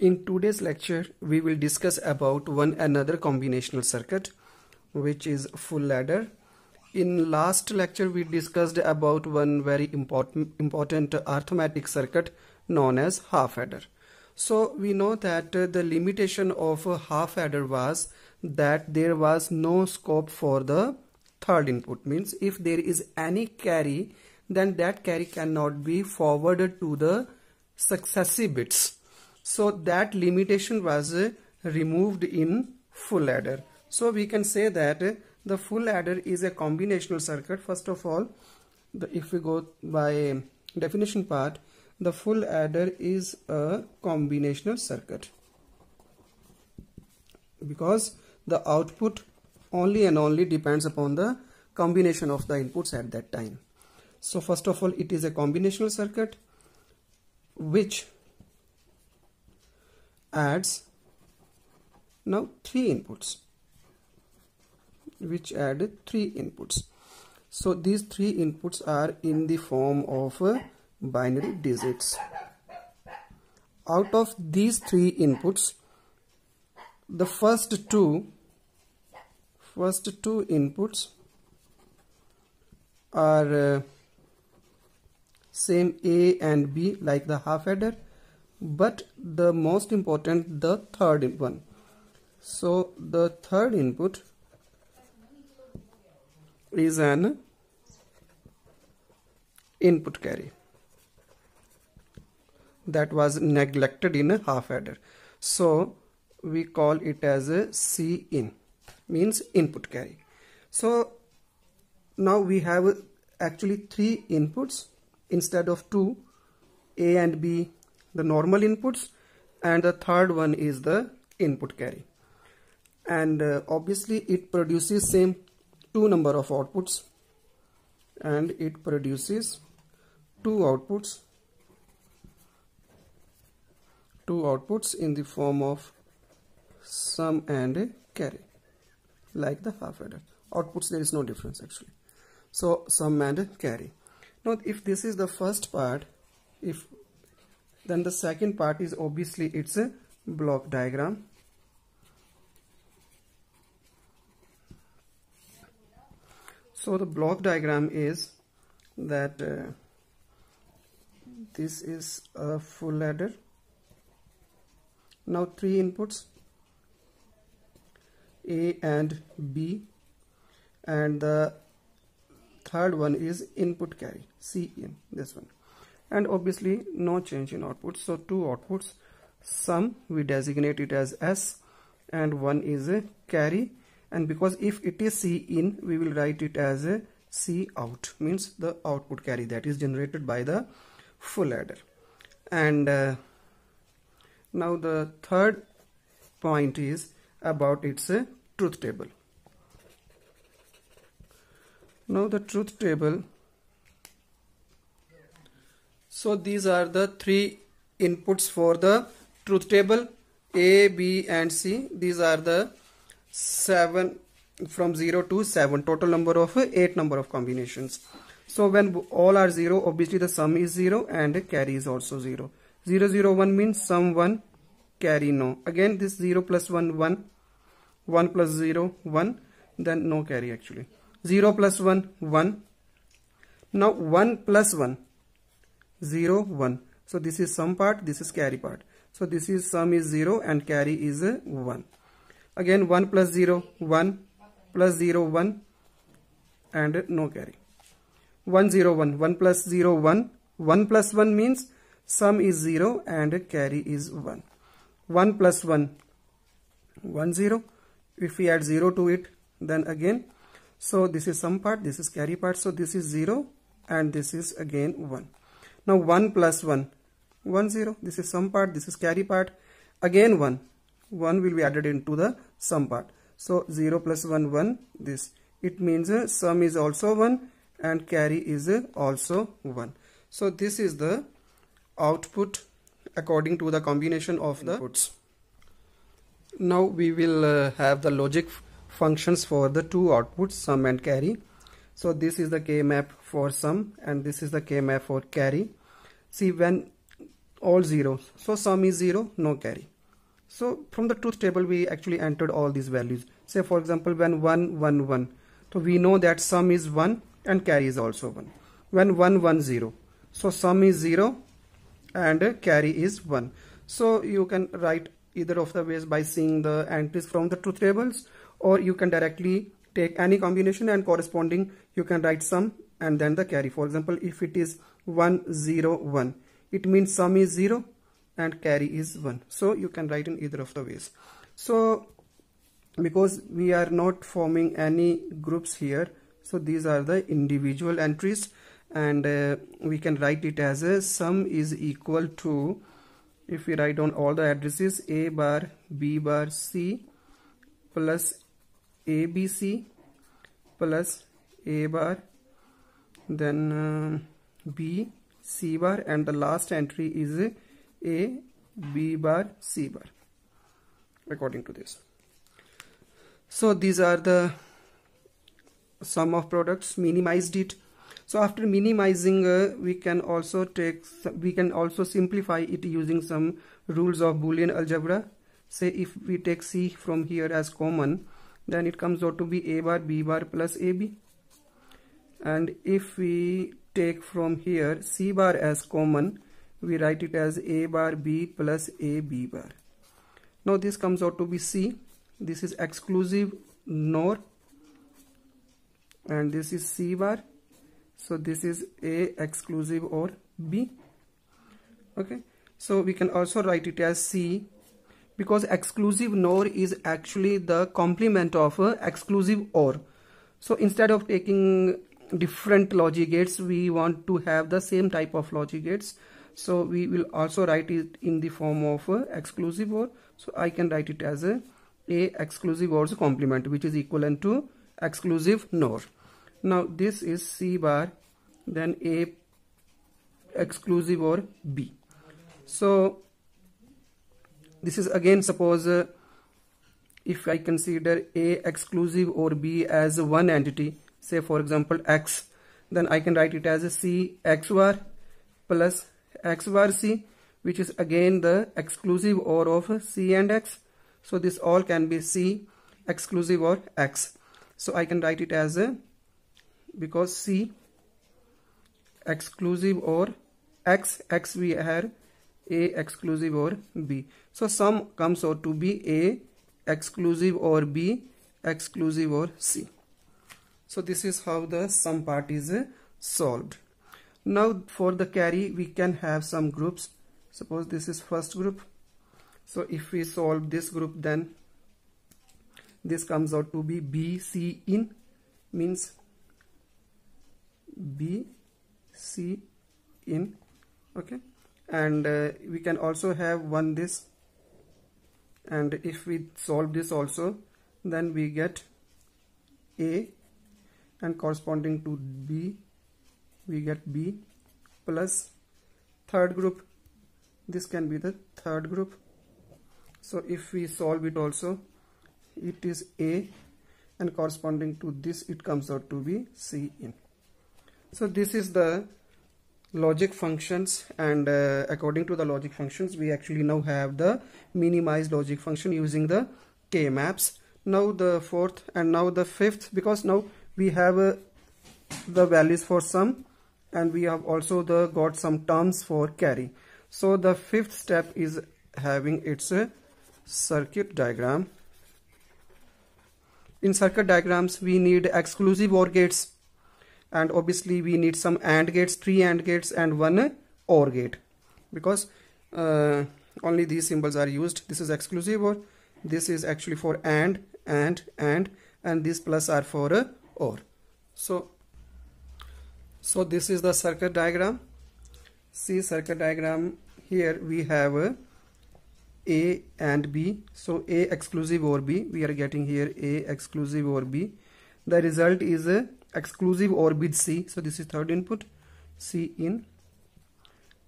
In today's lecture, we will discuss about one another combinational circuit, which is full ladder. In last lecture, we discussed about one very important, important arithmetic circuit known as half adder. So we know that the limitation of half adder was that there was no scope for the third input means if there is any carry then that carry cannot be forwarded to the successive bits so that limitation was uh, removed in full adder. So we can say that uh, the full adder is a combinational circuit. First of all, the, if we go by um, definition part, the full adder is a combinational circuit because the output only and only depends upon the combination of the inputs at that time. So first of all, it is a combinational circuit which adds now three inputs which add three inputs so these three inputs are in the form of uh, binary digits out of these three inputs the first two first two inputs are uh, same a and b like the half adder but the most important the third one so the third input is an input carry that was neglected in a half adder so we call it as a c in means input carry so now we have actually three inputs instead of two a and b the normal inputs and the third one is the input carry and uh, obviously it produces same two number of outputs and it produces two outputs two outputs in the form of sum and carry like the half adder outputs there is no difference actually so sum and carry now if this is the first part if then the second part is obviously it's a block diagram so the block diagram is that uh, this is a full ladder now three inputs A and B and the third one is input carry C in this one and obviously no change in output so two outputs sum we designate it as s and one is a carry and because if it is c in we will write it as a c out means the output carry that is generated by the full adder and uh, now the third point is about its uh, truth table now the truth table so these are the three inputs for the truth table A, B and C. These are the 7 from 0 to 7 total number of 8 number of combinations. So when all are 0 obviously the sum is 0 and carry is also 0. 0 0 1 means sum 1 carry no. Again this 0 plus 1 1 1 plus 0 1 then no carry actually. 0 plus 1 1 now 1 plus 1 0 1 so this is sum part this is carry part so this is sum is 0 and carry is 1 again 1 plus 0 1 plus 0 1 and no carry 1 0 1 1 plus 0 1 1 plus 1 means sum is 0 and carry is 1 1 plus 1 1 0 if we add 0 to it then again so this is sum part this is carry part so this is 0 and this is again 1 now 1 plus 1, 1 0, this is sum part, this is carry part, again 1, 1 will be added into the sum part. So 0 plus 1, 1, this, it means uh, sum is also 1 and carry is uh, also 1. So this is the output according to the combination of the inputs. Now we will uh, have the logic functions for the two outputs sum and carry. So this is the K map for sum and this is the K map for carry see when all zeros so sum is zero no carry so from the truth table we actually entered all these values say for example when 1 1 1 so we know that sum is 1 and carry is also 1 when 1 1 0 so sum is 0 and carry is 1 so you can write either of the ways by seeing the entries from the truth tables or you can directly take any combination and corresponding you can write sum and then the carry. For example, if it is 1, 0, 1, it means sum is 0 and carry is 1. So you can write in either of the ways. So because we are not forming any groups here, so these are the individual entries and uh, we can write it as a sum is equal to, if we write down all the addresses, A bar, B bar, C plus ABC plus A bar then uh, B C bar and the last entry is A B bar C bar according to this. So these are the sum of products minimized it. So after minimizing uh, we can also take we can also simplify it using some rules of boolean algebra. Say if we take C from here as common then it comes out to be A bar B bar plus AB and if we take from here C bar as common we write it as A bar B plus A B bar now this comes out to be C this is exclusive NOR and this is C bar so this is A exclusive or B okay so we can also write it as C because exclusive NOR is actually the complement of uh, exclusive OR so instead of taking different logic gates we want to have the same type of logic gates so we will also write it in the form of exclusive or so I can write it as a, a exclusive or complement which is equivalent to exclusive NOR now this is C bar then A exclusive or B so this is again suppose uh, if I consider A exclusive or B as one entity say for example x then I can write it as a c x bar plus x bar c which is again the exclusive or of c and x so this all can be c exclusive or x so I can write it as a uh, because c exclusive or x x we have a exclusive or b so sum comes out to be a exclusive or b exclusive or c so this is how the sum part is uh, solved. Now for the carry we can have some groups. Suppose this is first group. So if we solve this group then this comes out to be B C in means B C in okay and uh, we can also have one this and if we solve this also then we get A and corresponding to B we get B plus third group this can be the third group so if we solve it also it is A and corresponding to this it comes out to be C in so this is the logic functions and uh, according to the logic functions we actually now have the minimized logic function using the k maps now the fourth and now the fifth because now we have uh, the values for sum and we have also the got some terms for carry so the fifth step is having its uh, circuit diagram in circuit diagrams we need exclusive OR gates and obviously we need some AND gates three AND gates and one OR gate because uh, only these symbols are used this is exclusive OR this is actually for AND AND AND and these plus are for uh, or so so this is the circuit diagram see circuit diagram here we have a, a and B so A exclusive or B we are getting here A exclusive or B the result is a exclusive or bit C so this is third input C in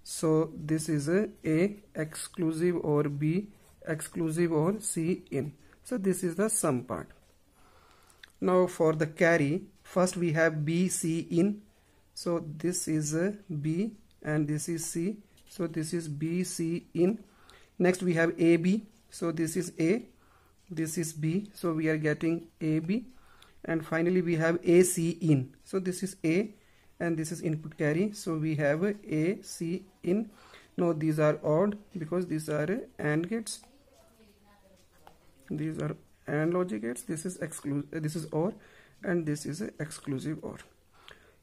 so this is a A exclusive or B exclusive or C in so this is the sum part now for the carry, first we have B, C in. So this is uh, B and this is C. So this is B, C in. Next we have A, B. So this is A, this is B. So we are getting A, B. And finally we have A, C in. So this is A and this is input carry. So we have A, C in. Now these are odd because these are uh, AND gates. These are and logic gates this is exclusive this is or and this is a exclusive or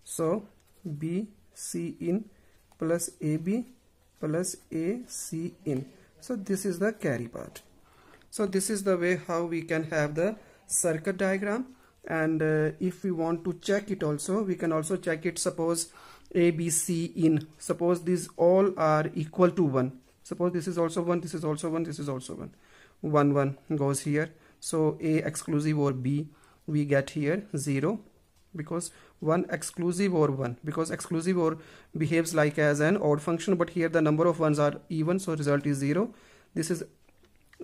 so b c in plus ab plus a c in so this is the carry part so this is the way how we can have the circuit diagram and uh, if we want to check it also we can also check it suppose a b c in suppose these all are equal to 1 suppose this is also 1 this is also 1 this is also 1 1 1 goes here so a exclusive or b we get here 0 because one exclusive or one because exclusive or behaves like as an odd function but here the number of ones are even so result is 0 this is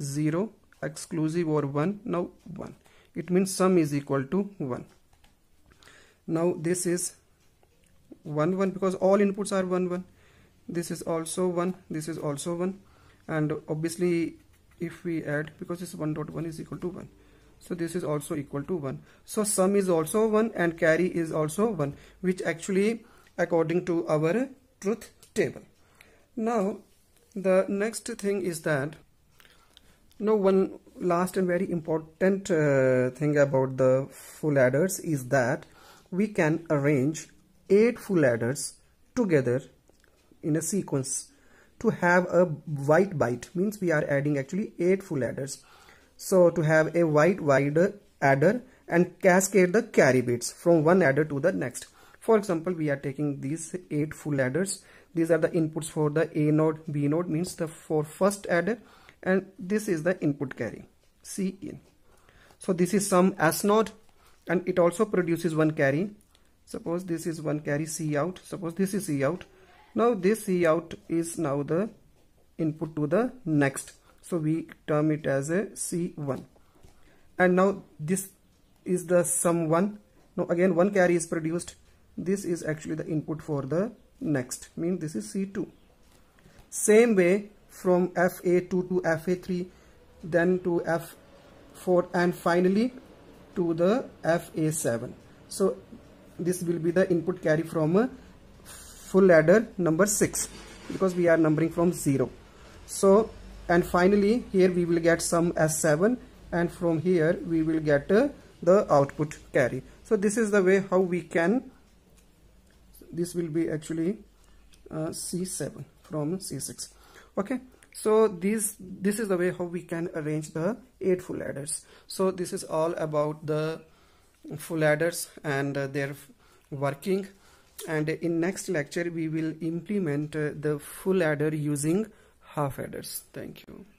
0 exclusive or 1 now 1 it means sum is equal to 1 now this is 1 1 because all inputs are 1 1 this is also 1 this is also 1 and obviously if we add because this 1.1 is equal to 1 so this is also equal to 1 so sum is also 1 and carry is also 1 which actually according to our truth table now the next thing is that now one last and very important uh, thing about the full adders is that we can arrange eight full adders together in a sequence to have a white byte means we are adding actually eight full adders so to have a white wider adder and cascade the carry bits from one adder to the next for example we are taking these eight full adders these are the inputs for the a node b node means the for first adder and this is the input carry c in so this is some s node and it also produces one carry suppose this is one carry c out suppose this is c out now this E out is now the input to the next. So we term it as a C1. And now this is the sum 1. Now again one carry is produced. This is actually the input for the next. Mean this is C2. Same way from FA2 to FA3 then to F4 and finally to the FA7. So this will be the input carry from full adder number 6 because we are numbering from 0 so and finally here we will get some s7 and from here we will get uh, the output carry so this is the way how we can this will be actually uh, c7 from c6 okay so this this is the way how we can arrange the eight full adders so this is all about the full adders and uh, their working and in next lecture we will implement uh, the full adder using half adders thank you